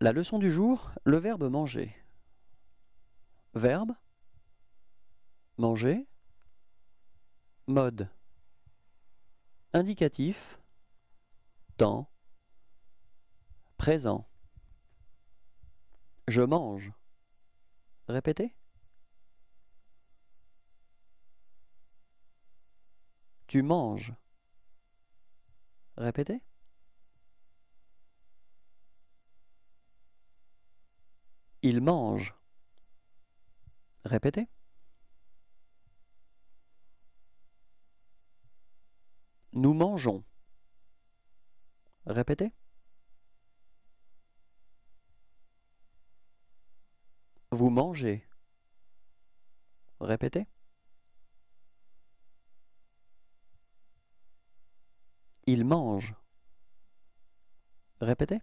La leçon du jour, le verbe manger. Verbe manger mode indicatif temps présent Je mange. Répétez. Tu manges. Répétez. Il mange. Répétez. Nous mangeons. Répétez. Vous mangez. Répétez. Il mange. Répétez.